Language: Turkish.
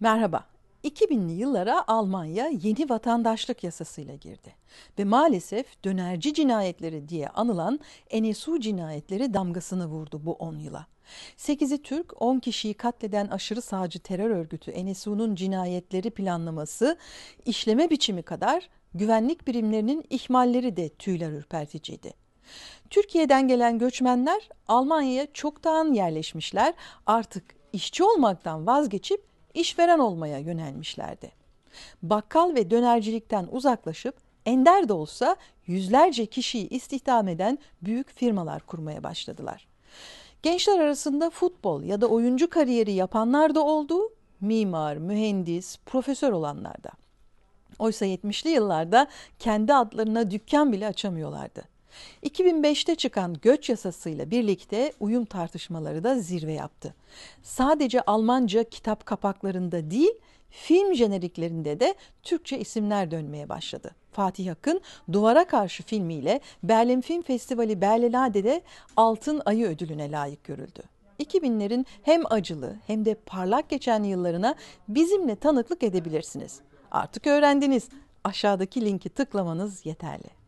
Merhaba. 2000'li yıllara Almanya yeni vatandaşlık yasasıyla girdi ve maalesef dönerci cinayetleri diye anılan Enesu cinayetleri damgasını vurdu bu 10 yıla. 8'i Türk, 10 kişiyi katleden aşırı sağcı terör örgütü Enesu'nun cinayetleri planlaması, işleme biçimi kadar güvenlik birimlerinin ihmalleri de tüyler ürperticiydi. Türkiye'den gelen göçmenler Almanya'ya çoktan yerleşmişler, artık işçi olmaktan vazgeçip işveren olmaya yönelmişlerdi. Bakkal ve dönercilikten uzaklaşıp ender de olsa yüzlerce kişiyi istihdam eden büyük firmalar kurmaya başladılar. Gençler arasında futbol ya da oyuncu kariyeri yapanlar da oldu, mimar, mühendis, profesör olanlar da. Oysa 70'li yıllarda kendi adlarına dükkan bile açamıyorlardı. 2005'te çıkan göç yasasıyla birlikte uyum tartışmaları da zirve yaptı. Sadece Almanca kitap kapaklarında değil, film jeneriklerinde de Türkçe isimler dönmeye başladı. Fatih Akın Duvara Karşı filmiyle Berlin Film Festivali Berlelade'de Altın Ayı ödülüne layık görüldü. 2000'lerin hem acılı hem de parlak geçen yıllarına bizimle tanıklık edebilirsiniz. Artık öğrendiniz. Aşağıdaki linki tıklamanız yeterli.